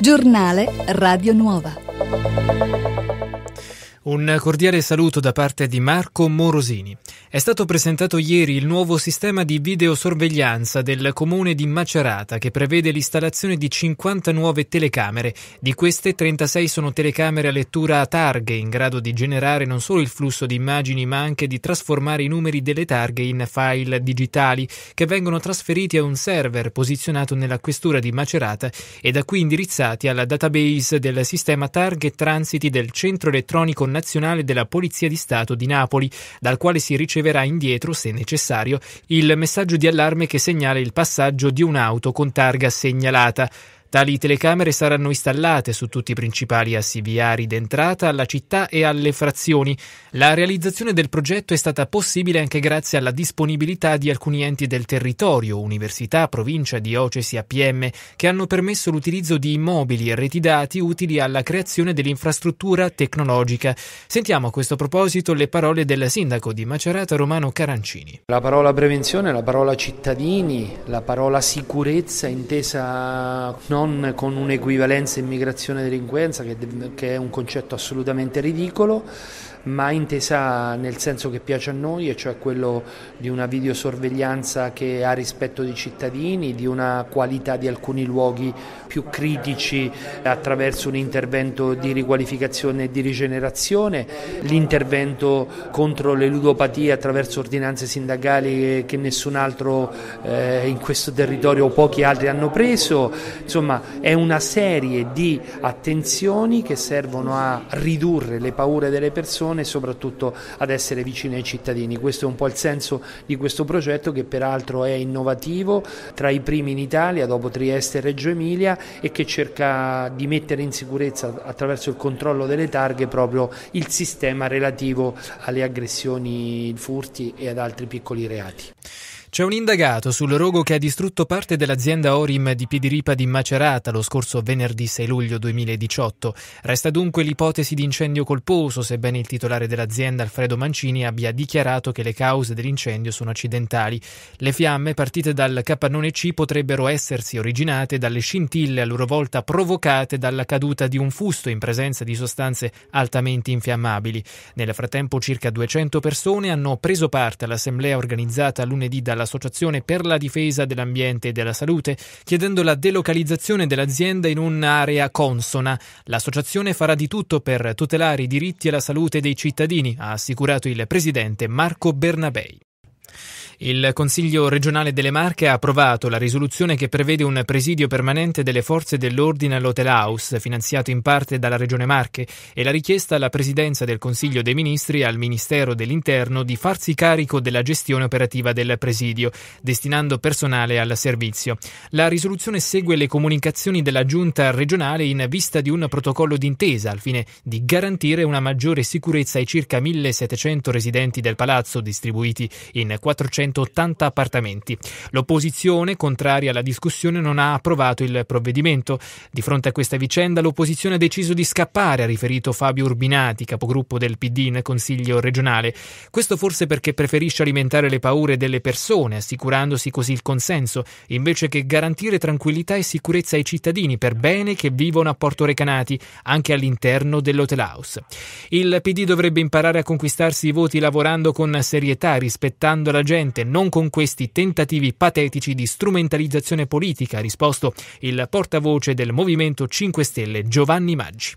Giornale Radio Nuova. Un cordiale saluto da parte di Marco Morosini. È stato presentato ieri il nuovo sistema di videosorveglianza del comune di Macerata che prevede l'installazione di 50 nuove telecamere. Di queste 36 sono telecamere a lettura a targhe in grado di generare non solo il flusso di immagini ma anche di trasformare i numeri delle targhe in file digitali che vengono trasferiti a un server posizionato nella questura di Macerata e da qui indirizzati alla database del sistema targhe transiti del centro elettronico Nazionale della Polizia di Stato di Napoli, dal quale si riceverà indietro, se necessario, il messaggio di allarme che segnala il passaggio di un'auto con targa segnalata. Tali telecamere saranno installate su tutti i principali assi viari d'entrata alla città e alle frazioni. La realizzazione del progetto è stata possibile anche grazie alla disponibilità di alcuni enti del territorio, università, provincia, diocesi, APM, che hanno permesso l'utilizzo di immobili e reti dati utili alla creazione dell'infrastruttura tecnologica. Sentiamo a questo proposito le parole del sindaco di Macerata Romano Carancini. La parola prevenzione, la parola cittadini, la parola sicurezza intesa non non con un'equivalenza immigrazione-delinquenza che, che è un concetto assolutamente ridicolo ma intesa nel senso che piace a noi, e cioè quello di una videosorveglianza che ha rispetto dei cittadini, di una qualità di alcuni luoghi più critici attraverso un intervento di riqualificazione e di rigenerazione, l'intervento contro le ludopatie attraverso ordinanze sindacali che nessun altro eh, in questo territorio o pochi altri hanno preso, insomma è una serie di attenzioni che servono a ridurre le paure delle persone persone e soprattutto ad essere vicini ai cittadini. Questo è un po' il senso di questo progetto che peraltro è innovativo, tra i primi in Italia dopo Trieste e Reggio Emilia e che cerca di mettere in sicurezza attraverso il controllo delle targhe proprio il sistema relativo alle aggressioni, furti e ad altri piccoli reati. C'è un indagato sul rogo che ha distrutto parte dell'azienda Orim di Pidiripa di Macerata lo scorso venerdì 6 luglio 2018. Resta dunque l'ipotesi di incendio colposo, sebbene il titolare dell'azienda Alfredo Mancini abbia dichiarato che le cause dell'incendio sono accidentali. Le fiamme partite dal capannone C potrebbero essersi originate dalle scintille a loro volta provocate dalla caduta di un fusto in presenza di sostanze altamente infiammabili. Nel frattempo circa 200 persone hanno preso parte all'assemblea organizzata lunedì dalla dell'Associazione per la difesa dell'ambiente e della salute, chiedendo la delocalizzazione dell'azienda in un'area consona. L'associazione farà di tutto per tutelare i diritti e la salute dei cittadini, ha assicurato il presidente Marco Bernabei. Il Consiglio regionale delle Marche ha approvato la risoluzione che prevede un presidio permanente delle forze dell'ordine all'Hotel House, finanziato in parte dalla Regione Marche, e la richiesta alla Presidenza del Consiglio dei Ministri e al Ministero dell'Interno di farsi carico della gestione operativa del presidio, destinando personale al servizio. La risoluzione segue le comunicazioni della Giunta regionale in vista di un protocollo d'intesa al fine di garantire una maggiore sicurezza ai circa 1700 residenti del palazzo distribuiti in 400 180 appartamenti. L'opposizione, contraria alla discussione, non ha approvato il provvedimento. Di fronte a questa vicenda l'opposizione ha deciso di scappare, ha riferito Fabio Urbinati, capogruppo del PD in Consiglio regionale. Questo forse perché preferisce alimentare le paure delle persone, assicurandosi così il consenso, invece che garantire tranquillità e sicurezza ai cittadini per bene che vivono a Porto Recanati, anche all'interno dell'hotel house. Il PD dovrebbe imparare a conquistarsi i voti lavorando con serietà, rispettando la gente sicuramente non con questi tentativi patetici di strumentalizzazione politica, ha risposto il portavoce del Movimento 5 Stelle Giovanni Maggi.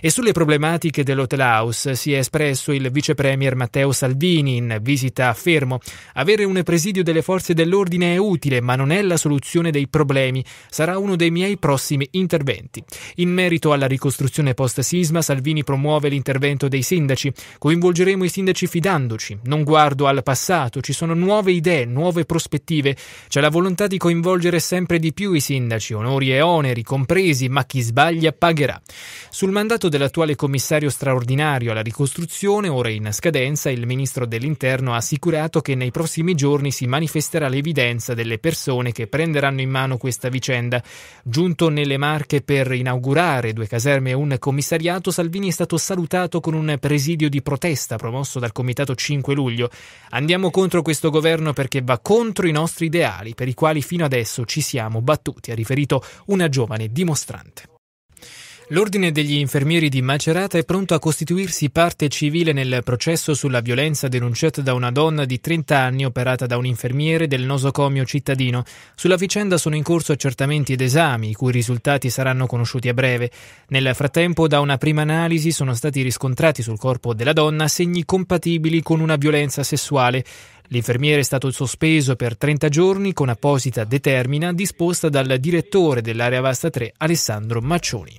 E sulle problematiche dell'hotel house si è espresso il vice premier Matteo Salvini in visita a Fermo. Avere un presidio delle forze dell'ordine è utile, ma non è la soluzione dei problemi. Sarà uno dei miei prossimi interventi. In merito alla ricostruzione post-sisma, Salvini promuove l'intervento dei sindaci. Coinvolgeremo i sindaci fidandoci. Non guardo al passato, ci sono nuove idee, nuove prospettive. C'è la volontà di coinvolgere sempre di più i sindaci, onori e oneri compresi, ma chi sbaglia pagherà. Sul mandato nominato dell'attuale commissario straordinario alla ricostruzione, ora in scadenza, il ministro dell'Interno ha assicurato che nei prossimi giorni si manifesterà l'evidenza delle persone che prenderanno in mano questa vicenda. Giunto nelle Marche per inaugurare due caserme e un commissariato, Salvini è stato salutato con un presidio di protesta promosso dal Comitato 5 luglio. Andiamo contro questo governo perché va contro i nostri ideali, per i quali fino adesso ci siamo battuti, ha riferito una giovane dimostrante. L'Ordine degli Infermieri di Macerata è pronto a costituirsi parte civile nel processo sulla violenza denunciata da una donna di 30 anni operata da un infermiere del nosocomio cittadino. Sulla vicenda sono in corso accertamenti ed esami, i cui risultati saranno conosciuti a breve. Nel frattempo, da una prima analisi sono stati riscontrati sul corpo della donna segni compatibili con una violenza sessuale. L'infermiere è stato sospeso per 30 giorni con apposita determina disposta dal direttore dell'area vasta 3 Alessandro Maccioni.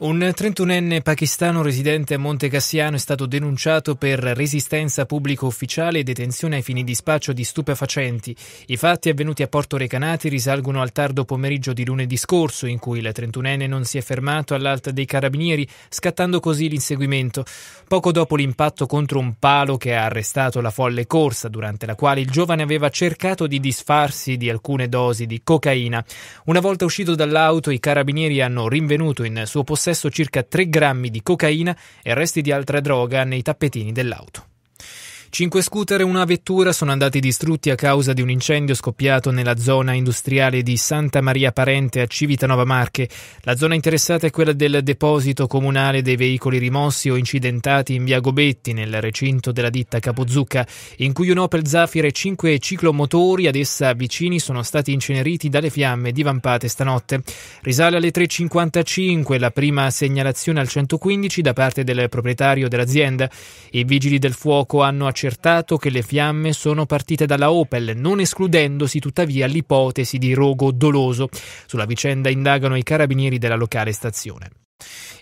Un 31enne pakistano residente a Monte Cassiano è stato denunciato per resistenza pubblico ufficiale e detenzione ai fini di spaccio di stupefacenti. I fatti avvenuti a Porto Recanati risalgono al tardo pomeriggio di lunedì scorso, in cui il 31enne non si è fermato all'alta dei carabinieri, scattando così l'inseguimento. Poco dopo l'impatto contro un palo che ha arrestato la folle corsa, durante la quale il giovane aveva cercato di disfarsi di alcune dosi di cocaina. Una volta uscito dall'auto, i carabinieri hanno rinvenuto in suo possesso possesso circa 3 grammi di cocaina e resti di altra droga nei tappetini dell'auto. Cinque scooter e una vettura sono andati distrutti a causa di un incendio scoppiato nella zona industriale di Santa Maria Parente a Civitanova Marche. La zona interessata è quella del deposito comunale dei veicoli rimossi o incidentati in via Gobetti, nel recinto della ditta Capozucca, in cui un Opel Zafir e cinque ciclomotori ad essa vicini sono stati inceneriti dalle fiamme divampate stanotte. Risale alle 3.55 la prima segnalazione al 115 da parte del proprietario dell'azienda. I vigili del fuoco hanno accettato accertato che le fiamme sono partite dalla Opel, non escludendosi tuttavia l'ipotesi di rogo doloso. Sulla vicenda indagano i carabinieri della locale stazione.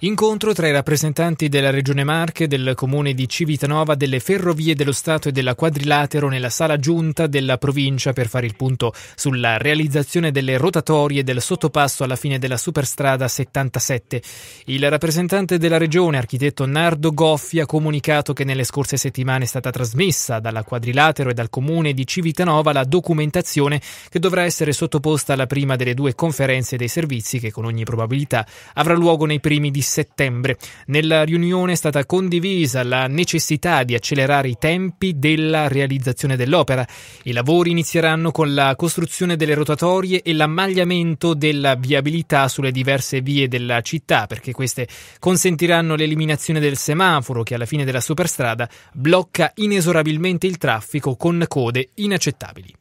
Incontro tra i rappresentanti della Regione Marche, del comune di Civitanova, delle Ferrovie dello Stato e della Quadrilatero nella sala giunta della provincia per fare il punto sulla realizzazione delle rotatorie del sottopasso alla fine della superstrada 77. Il rappresentante della Regione, architetto Nardo Goffi, ha comunicato che nelle scorse settimane è stata trasmessa dalla Quadrilatero e dal comune di Civitanova la documentazione che dovrà essere sottoposta alla prima delle due conferenze dei servizi che con ogni probabilità avrà luogo nei primi di settembre. Nella riunione è stata condivisa la necessità di accelerare i tempi della realizzazione dell'opera. I lavori inizieranno con la costruzione delle rotatorie e l'ammagliamento della viabilità sulle diverse vie della città, perché queste consentiranno l'eliminazione del semaforo che alla fine della superstrada blocca inesorabilmente il traffico con code inaccettabili.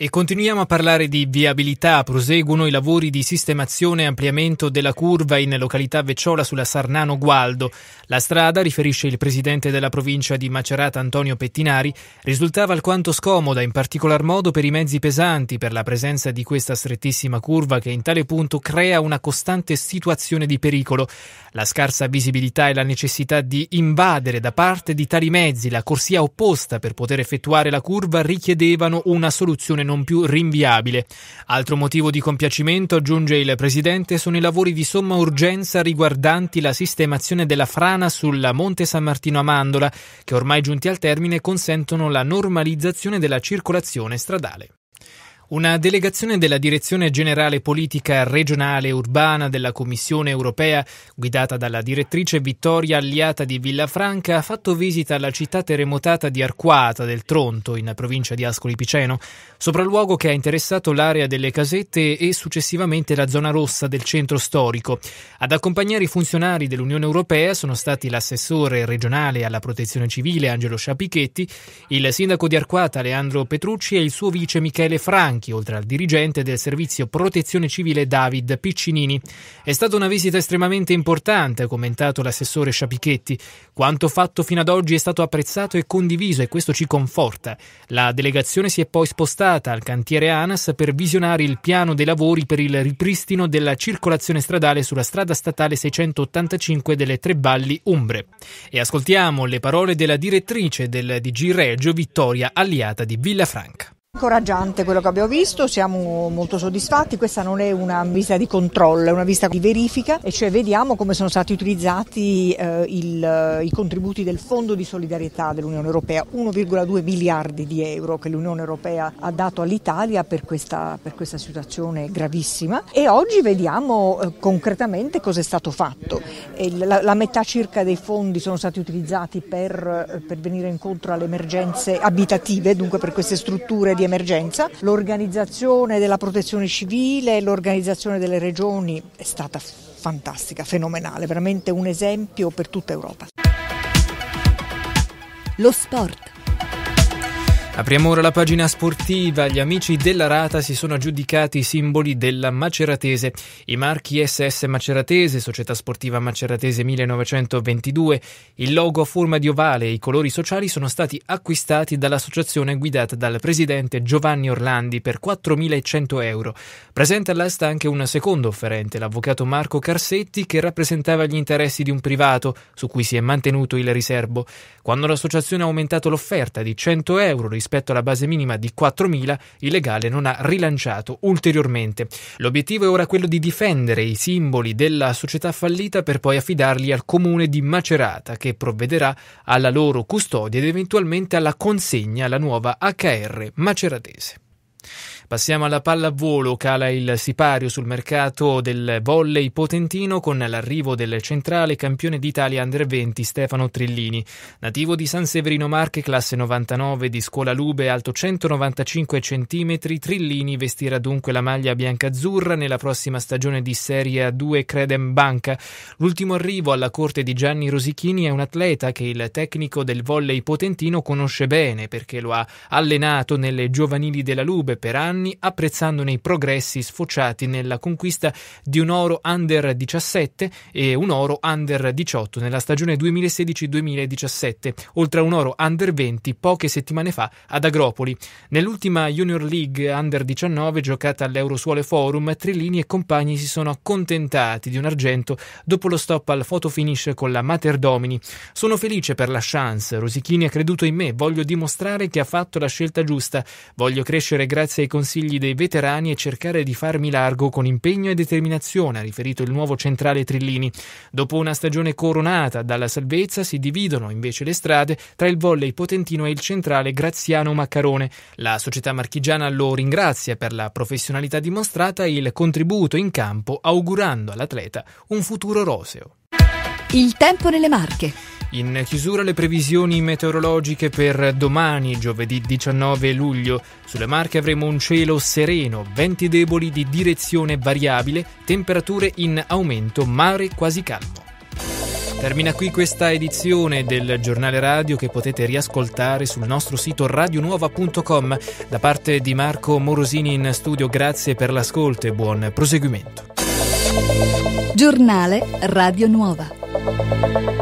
E continuiamo a parlare di viabilità. Proseguono i lavori di sistemazione e ampliamento della curva in località Vecciola sulla Sarnano Gualdo. La strada, riferisce il presidente della provincia di Macerata Antonio Pettinari, risultava alquanto scomoda, in particolar modo per i mezzi pesanti, per la presenza di questa strettissima curva che in tale punto crea una costante situazione di pericolo. La scarsa visibilità e la necessità di invadere da parte di tali mezzi la corsia opposta per poter effettuare la curva richiedevano una soluzione non più rinviabile. Altro motivo di compiacimento, aggiunge il Presidente, sono i lavori di somma urgenza riguardanti la sistemazione della frana sulla Monte San Martino a Mandola, che ormai giunti al termine consentono la normalizzazione della circolazione stradale. Una delegazione della Direzione Generale Politica Regionale e Urbana della Commissione Europea, guidata dalla direttrice Vittoria Alliata di Villafranca, ha fatto visita alla città terremotata di Arquata del Tronto, in provincia di Ascoli Piceno, sopralluogo che ha interessato l'area delle casette e successivamente la zona rossa del centro storico. Ad accompagnare i funzionari dell'Unione Europea sono stati l'assessore regionale alla protezione civile Angelo Sciapichetti, il sindaco di Arquata Leandro Petrucci e il suo vice Michele Franco bianchi, oltre al dirigente del servizio protezione civile David Piccinini. È stata una visita estremamente importante, ha commentato l'assessore Sciapichetti. Quanto fatto fino ad oggi è stato apprezzato e condiviso e questo ci conforta. La delegazione si è poi spostata al cantiere ANAS per visionare il piano dei lavori per il ripristino della circolazione stradale sulla strada statale 685 delle Tre Valli Umbre. E ascoltiamo le parole della direttrice del DG Reggio, Vittoria Alliata di Villafranca. Incoraggiante quello che abbiamo visto, siamo molto soddisfatti, questa non è una visita di controllo, è una visita di verifica e cioè vediamo come sono stati utilizzati eh, il, i contributi del Fondo di solidarietà dell'Unione Europea, 1,2 miliardi di euro che l'Unione Europea ha dato all'Italia per questa, per questa situazione gravissima e oggi vediamo eh, concretamente cosa è stato fatto. La, la, metà circa dei fondi sono stati utilizzati per, eh, per venire incontro alle emergenze abitative, dunque per queste strutture di emergenza emergenza. L'organizzazione della protezione civile, l'organizzazione delle regioni è stata fantastica, fenomenale, veramente un esempio per tutta Europa. Lo sport Apriamo ora la pagina sportiva. Gli amici della Rata si sono aggiudicati i simboli della Maceratese. I marchi SS Maceratese, Società Sportiva Maceratese 1922, il logo a forma di ovale e i colori sociali sono stati acquistati dall'associazione guidata dal presidente Giovanni Orlandi per 4.100 euro. Presente all'asta anche un secondo offerente, l'avvocato Marco Carsetti, che rappresentava gli interessi di un privato, su cui si è mantenuto il riservo. Quando l'associazione ha aumentato l'offerta di 100 euro rispetto rispetto alla base minima di 4.000, il legale non ha rilanciato ulteriormente. L'obiettivo è ora quello di difendere i simboli della società fallita per poi affidarli al comune di Macerata, che provvederà alla loro custodia ed eventualmente alla consegna alla nuova HR maceratese. Passiamo alla pallavolo, cala il sipario sul mercato del volley potentino con l'arrivo del centrale campione d'Italia under 20 Stefano Trillini. Nativo di San Severino Marche, classe 99 di Scuola Lube, alto 195 cm, Trillini vestirà dunque la maglia bianca-azzurra nella prossima stagione di Serie A2 Credem Banca. L'ultimo arrivo alla corte di Gianni Rosichini è un atleta che il tecnico del volley potentino conosce bene perché lo ha allenato nelle giovanili della Lube per anni anni, apprezzandone i progressi sfociati nella conquista di un oro under 17 e un oro under 18 nella stagione 2016-2017, oltre a un oro under 20 poche settimane fa ad Agropoli. Nell'ultima Junior League under 19 giocata all'Eurosuole Forum, Trillini e compagni si sono accontentati di un argento dopo lo stop al fotofinish con la Mater Domini. Sono felice per la chance, Rosichini ha creduto in me, voglio dimostrare che ha fatto la scelta giusta, voglio crescere grazie ai consigli consigli dei veterani e cercare di farmi largo con impegno e determinazione, ha riferito il nuovo centrale Trillini. Dopo una stagione coronata dalla salvezza si dividono invece le strade tra il volley potentino e il centrale Graziano Maccarone. La società marchigiana lo ringrazia per la professionalità dimostrata e il contributo in campo augurando all'atleta un futuro roseo. Il tempo nelle Marche. In chiusura le previsioni meteorologiche per domani, giovedì 19 luglio. Sulle Marche avremo un cielo sereno, venti deboli di direzione variabile, temperature in aumento, mare quasi calmo. Termina qui questa edizione del giornale radio che potete riascoltare sul nostro sito radionuova.com. Da parte di Marco Morosini in studio, grazie per l'ascolto e buon proseguimento. Giornale Radio Nuova.